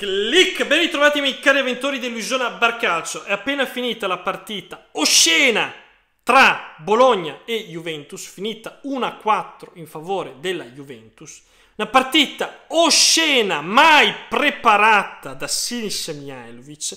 Click, ben ritrovati miei cari avventori dell'illusione a Barcaccio. È appena finita la partita oscena tra Bologna e Juventus, finita 1-4 in favore della Juventus. Una partita oscena, mai preparata da Sini Mihailovic.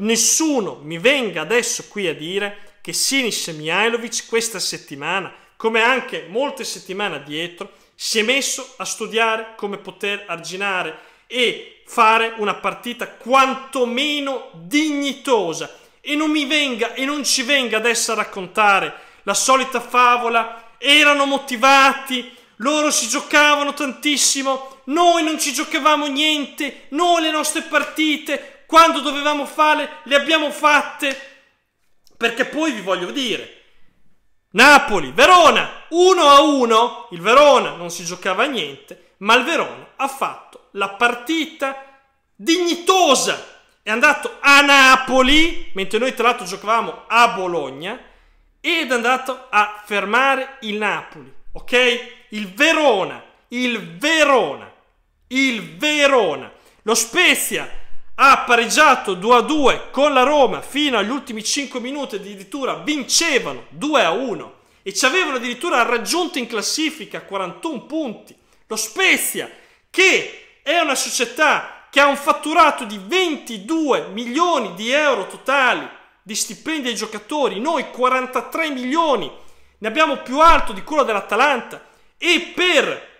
Nessuno mi venga adesso qui a dire che Sini Mihailovic questa settimana, come anche molte settimane dietro, si è messo a studiare come poter arginare e fare una partita quantomeno dignitosa e non mi venga e non ci venga adesso a raccontare la solita favola erano motivati loro si giocavano tantissimo noi non ci giocavamo niente noi le nostre partite quando dovevamo farle le abbiamo fatte perché poi vi voglio dire Napoli, Verona 1 a 1 il Verona non si giocava niente ma il Verona ha fatto la partita dignitosa. È andato a Napoli, mentre noi tra l'altro giocavamo a Bologna, ed è andato a fermare il Napoli, ok? Il Verona, il Verona, il Verona. Lo Spezia ha pareggiato 2 a 2 con la Roma fino agli ultimi 5 minuti, addirittura vincevano 2 a 1 e ci avevano addirittura raggiunto in classifica 41 punti. Lo Spezia che è una società che ha un fatturato di 22 milioni di euro totali di stipendi ai giocatori, noi 43 milioni, ne abbiamo più alto di quello dell'Atalanta e per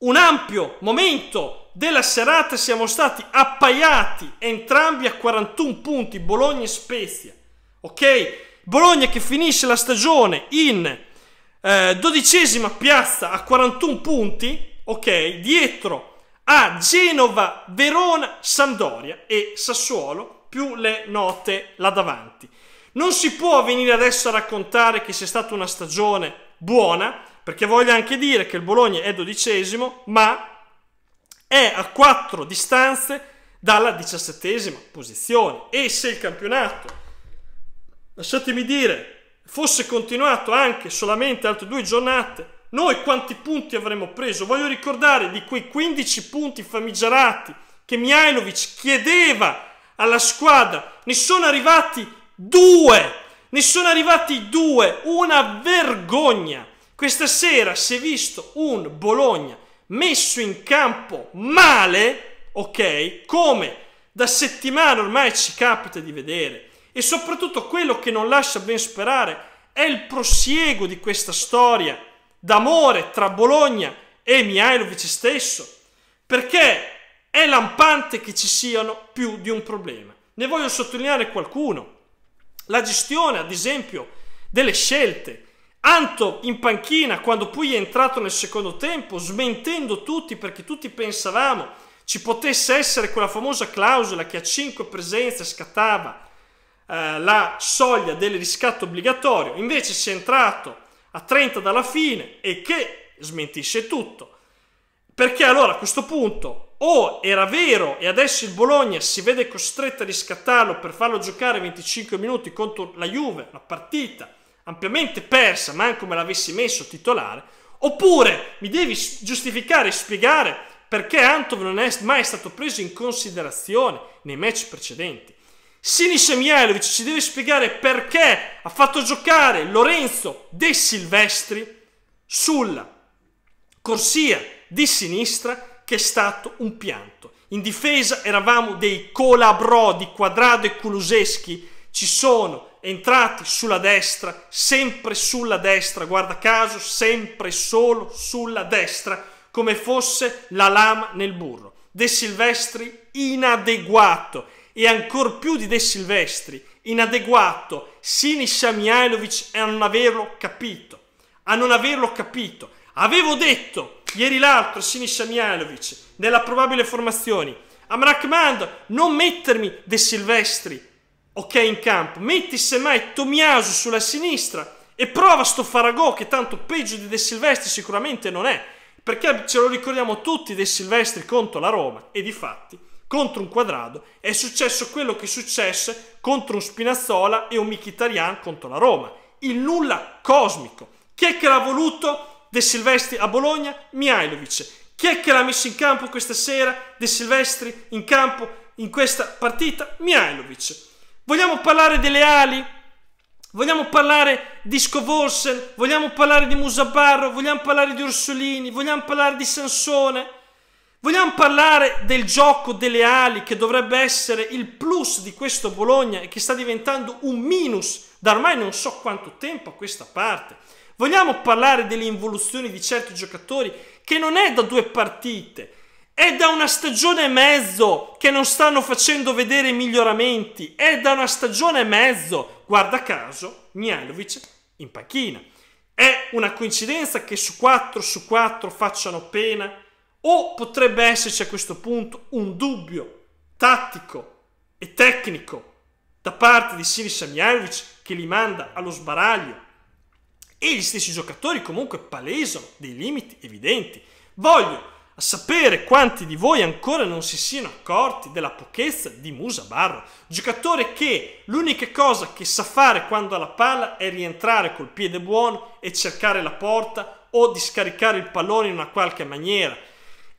un ampio momento della serata siamo stati appaiati entrambi a 41 punti, Bologna e Spezia, ok? Bologna che finisce la stagione in eh, dodicesima piazza a 41 punti, ok? Dietro a Genova, Verona, Sandoria e Sassuolo più le note là davanti. Non si può venire adesso a raccontare che sia stata una stagione buona, perché voglio anche dire che il Bologna è dodicesimo, ma è a quattro distanze dalla diciassettesima posizione. E se il campionato, lasciatemi dire, fosse continuato anche solamente altre due giornate, noi quanti punti avremmo preso? Voglio ricordare di quei 15 punti famigerati che Mihailovic chiedeva alla squadra. Ne sono arrivati due. Ne sono arrivati due. Una vergogna. Questa sera si è visto un Bologna messo in campo male, ok, come da settimane ormai ci capita di vedere. E soprattutto quello che non lascia ben sperare è il prosieguo di questa storia d'amore tra Bologna e Mihailovic stesso, perché è lampante che ci siano più di un problema. Ne voglio sottolineare qualcuno. La gestione, ad esempio, delle scelte. Anto in panchina quando poi è entrato nel secondo tempo, smentendo tutti perché tutti pensavamo ci potesse essere quella famosa clausola che a 5 presenze scattava eh, la soglia del riscatto obbligatorio. Invece si è entrato a 30 dalla fine e che smentisce tutto. Perché allora a questo punto o era vero e adesso il Bologna si vede costretto a riscattarlo per farlo giocare 25 minuti contro la Juve, una partita ampiamente persa, ma anche come l'avessi messo titolare, oppure mi devi giustificare e spiegare perché Antov non è mai stato preso in considerazione nei match precedenti. Sinisa Mihailovic ci deve spiegare perché ha fatto giocare Lorenzo De Silvestri sulla corsia di sinistra che è stato un pianto. In difesa eravamo dei colabro di Quadrado e Kuluseschi ci sono entrati sulla destra, sempre sulla destra, guarda caso, sempre solo sulla destra, come fosse la lama nel burro. De Silvestri inadeguato, e ancor più di De Silvestri, inadeguato, Sini Samianovic a non averlo capito. A non averlo capito. Avevo detto ieri l'altro a Sini nella probabile formazione, a Amrakmand, non mettermi De Silvestri, ok, in campo, metti semmai Tomiasu sulla sinistra e prova sto Faragò che tanto peggio di De Silvestri sicuramente non è, perché ce lo ricordiamo tutti De Silvestri contro la Roma e di fatti contro un quadrado, è successo quello che successe contro un Spinazzola e un Mkhitaryan contro la Roma. Il nulla cosmico. Chi è che l'ha voluto De Silvestri a Bologna? Mihailovic. Chi è che l'ha messo in campo questa sera? De Silvestri in campo in questa partita? Mihailovic. Vogliamo parlare delle ali? Vogliamo parlare di Scovorsen? Vogliamo parlare di Musabarro? Vogliamo parlare di Orsolini? Vogliamo parlare di Sansone? Vogliamo parlare del gioco delle ali che dovrebbe essere il plus di questo Bologna e che sta diventando un minus da ormai non so quanto tempo a questa parte. Vogliamo parlare delle involuzioni di certi giocatori che non è da due partite, è da una stagione e mezzo che non stanno facendo vedere miglioramenti, è da una stagione e mezzo, guarda caso, Mialovic in panchina. È una coincidenza che su 4 su 4 facciano pena o potrebbe esserci a questo punto un dubbio tattico e tecnico da parte di Siri Samjanovic che li manda allo sbaraglio e gli stessi giocatori comunque palesano dei limiti evidenti. Voglio sapere quanti di voi ancora non si siano accorti della pochezza di Musa Barro, giocatore che l'unica cosa che sa fare quando ha la palla è rientrare col piede buono e cercare la porta o di scaricare il pallone in una qualche maniera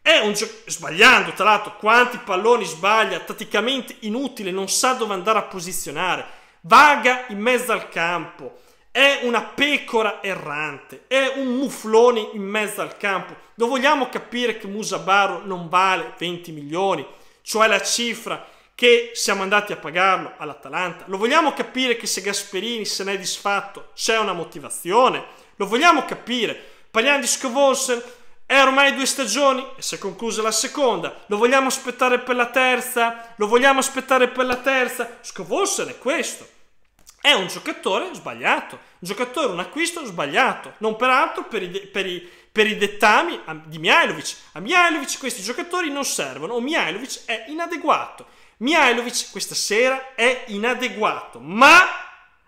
è un gioco sbagliando, tra l'altro, quanti palloni sbaglia, tatticamente inutile, non sa dove andare a posizionare, vaga in mezzo al campo, è una pecora errante, è un muflone in mezzo al campo. Non vogliamo capire che Musabaro non vale 20 milioni, cioè la cifra che siamo andati a pagarlo all'Atalanta. Lo vogliamo capire che se Gasperini se n'è disfatto c'è una motivazione. Lo vogliamo capire. Parliamo di Scovolsen, è ormai due stagioni e si è conclusa la seconda. Lo vogliamo aspettare per la terza? Lo vogliamo aspettare per la terza? Scovolsen è questo. È un giocatore sbagliato, un giocatore, un acquisto sbagliato, non peraltro per i, per i, per i dettami di Mihailovic. A Mihailovic questi giocatori non servono o Mihailovic è inadeguato. Mihailovic questa sera è inadeguato, ma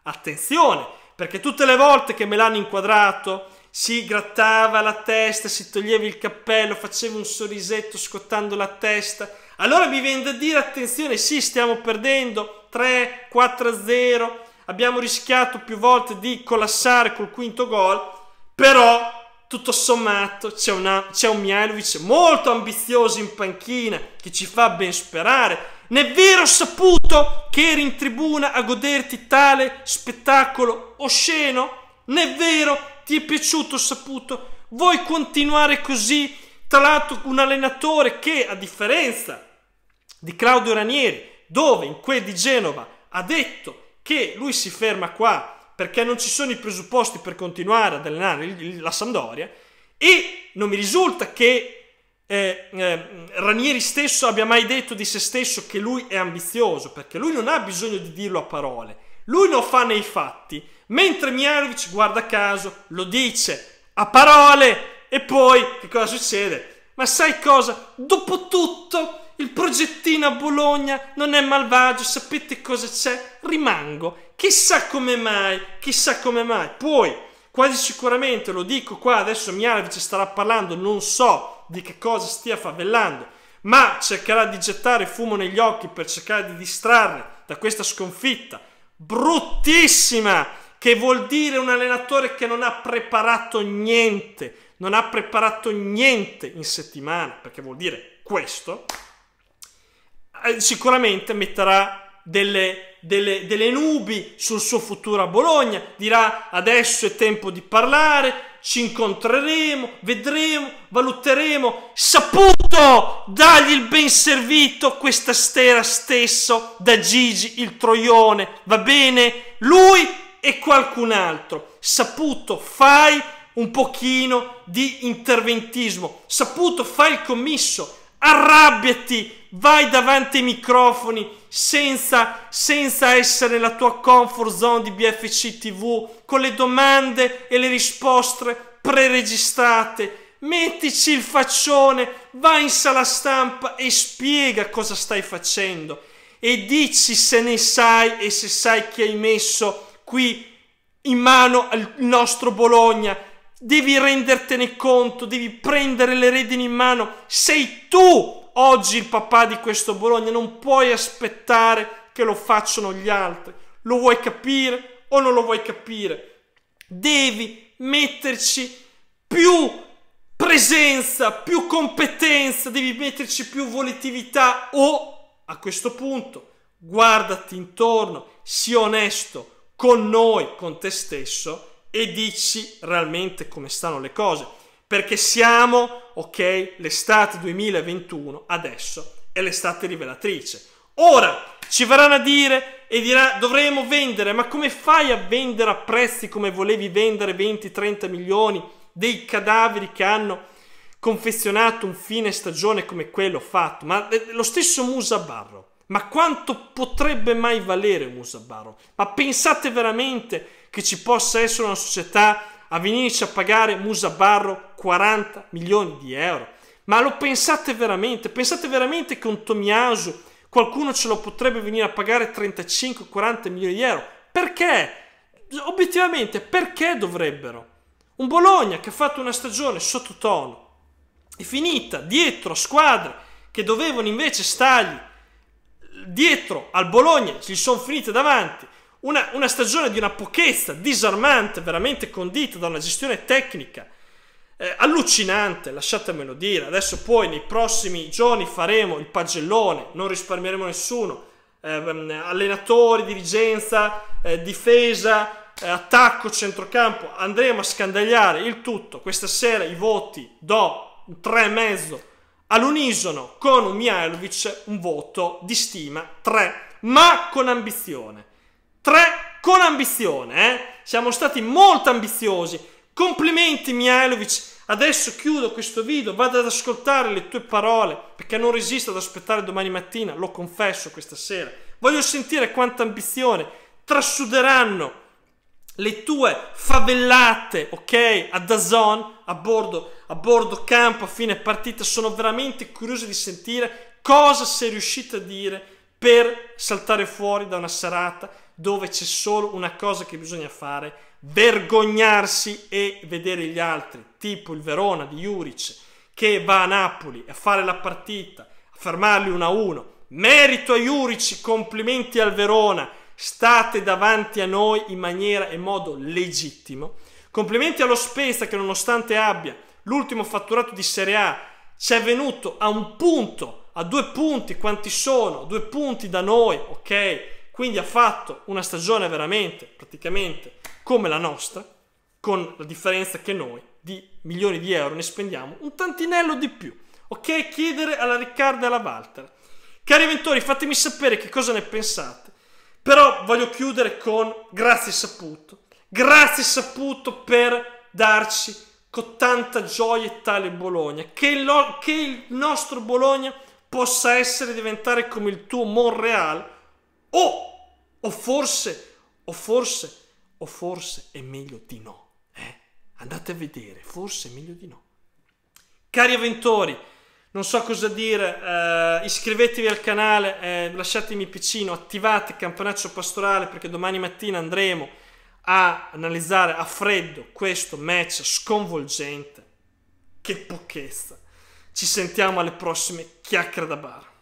attenzione, perché tutte le volte che me l'hanno inquadrato, si grattava la testa, si toglieva il cappello, faceva un sorrisetto scottando la testa. Allora mi viene da dire attenzione, sì, stiamo perdendo 3, 4 0. Abbiamo rischiato più volte di collassare col quinto gol, però tutto sommato c'è, una, c'è un Mialovic molto ambizioso in panchina che ci fa ben sperare. N'è vero saputo che eri in tribuna a goderti tale spettacolo osceno? Non è vero, ti è piaciuto, saputo. Vuoi continuare così? Tra l'altro un allenatore che, a differenza di Claudio Ranieri, dove in quel di Genova ha detto che lui si ferma qua perché non ci sono i presupposti per continuare ad allenare la Sandoria e non mi risulta che eh, eh, Ranieri stesso abbia mai detto di se stesso che lui è ambizioso perché lui non ha bisogno di dirlo a parole, lui lo fa nei fatti Mentre Miarovic, guarda caso, lo dice a parole e poi che cosa succede? Ma sai cosa? Dopotutto il progettino a Bologna non è malvagio, sapete cosa c'è? Rimango. Chissà come mai, chissà come mai. Poi, quasi sicuramente, lo dico qua, adesso Miarovic starà parlando, non so di che cosa stia favellando, ma cercherà di gettare fumo negli occhi per cercare di distrarre da questa sconfitta bruttissima che vuol dire un allenatore che non ha preparato niente, non ha preparato niente in settimana, perché vuol dire questo, eh, sicuramente metterà delle, delle, delle nubi sul suo futuro a Bologna, dirà adesso è tempo di parlare, ci incontreremo, vedremo, valuteremo, saputo dagli il ben servito questa sera stesso da Gigi il Troione, va bene? Lui e qualcun altro. Saputo, fai un pochino di interventismo. Saputo, fai il commisso. Arrabbiati, vai davanti ai microfoni senza, senza essere nella tua comfort zone di BFC TV, con le domande e le risposte preregistrate mettici il faccione, vai in sala stampa e spiega cosa stai facendo e dici se ne sai e se sai chi hai messo qui in mano al nostro Bologna. Devi rendertene conto, devi prendere le redini in mano. Sei tu oggi il papà di questo Bologna, non puoi aspettare che lo facciano gli altri. Lo vuoi capire o non lo vuoi capire? Devi metterci più presenza, più competenza, devi metterci più volatilità o a questo punto guardati intorno, sii onesto con noi, con te stesso e dici realmente come stanno le cose. Perché siamo, ok, l'estate 2021 adesso è l'estate rivelatrice. Ora ci verranno a dire e dirà dovremo vendere, ma come fai a vendere a prezzi come volevi vendere 20-30 milioni dei cadaveri che hanno confezionato un fine stagione come quello fatto? Ma eh, lo stesso Musa Barro ma quanto potrebbe mai valere Musabaro? Ma pensate veramente che ci possa essere una società a venirci a pagare Musabarro 40 milioni di euro? Ma lo pensate veramente? Pensate veramente che un Tomiasu qualcuno ce lo potrebbe venire a pagare 35-40 milioni di euro? Perché? Obiettivamente, perché dovrebbero? Un Bologna che ha fatto una stagione sottotono è finita dietro a squadre che dovevano invece stargli dietro al Bologna ci sono finite davanti una, una, stagione di una pochezza disarmante, veramente condita da una gestione tecnica eh, allucinante, lasciatemelo dire. Adesso poi nei prossimi giorni faremo il pagellone, non risparmieremo nessuno. Eh, ehm, allenatori, dirigenza, eh, difesa, eh, attacco, centrocampo. Andremo a scandagliare il tutto. Questa sera i voti do tre e mezzo all'unisono con un Mihailovic un voto di stima 3, ma con ambizione. 3 con ambizione, eh? Siamo stati molto ambiziosi. Complimenti Mihailovic. Adesso chiudo questo video, vado ad ascoltare le tue parole, perché non resisto ad aspettare domani mattina, lo confesso questa sera. Voglio sentire quanta ambizione trasuderanno le tue favellate, ok? A Dazon, a bordo, a bordo campo, a fine partita. Sono veramente curioso di sentire cosa sei riuscito a dire per saltare fuori da una serata dove c'è solo una cosa che bisogna fare, vergognarsi e vedere gli altri, tipo il Verona di Juric che va a Napoli a fare la partita, a fermarli 1-1. Merito a Juric, complimenti al Verona state davanti a noi in maniera e modo legittimo. Complimenti allo Spezia che nonostante abbia l'ultimo fatturato di Serie A, ci è venuto a un punto, a due punti, quanti sono? Due punti da noi, ok? Quindi ha fatto una stagione veramente, praticamente, come la nostra, con la differenza che noi di milioni di euro ne spendiamo un tantinello di più, ok? Chiedere alla Riccarda e alla Walter. Cari ventori, fatemi sapere che cosa ne pensate però voglio chiudere con grazie Saputo. Grazie Saputo per darci con tanta gioia e tale Bologna. Che il, che il nostro Bologna possa essere diventare come il tuo Monreal. O, o forse, o forse, o forse è meglio di no. Eh? Andate a vedere, forse è meglio di no. Cari avventori, non so cosa dire, eh, iscrivetevi al canale, eh, lasciatemi piccino, attivate il campanaccio pastorale perché domani mattina andremo a analizzare a freddo questo match sconvolgente. Che pochezza. Ci sentiamo alle prossime chiacchiere da bar.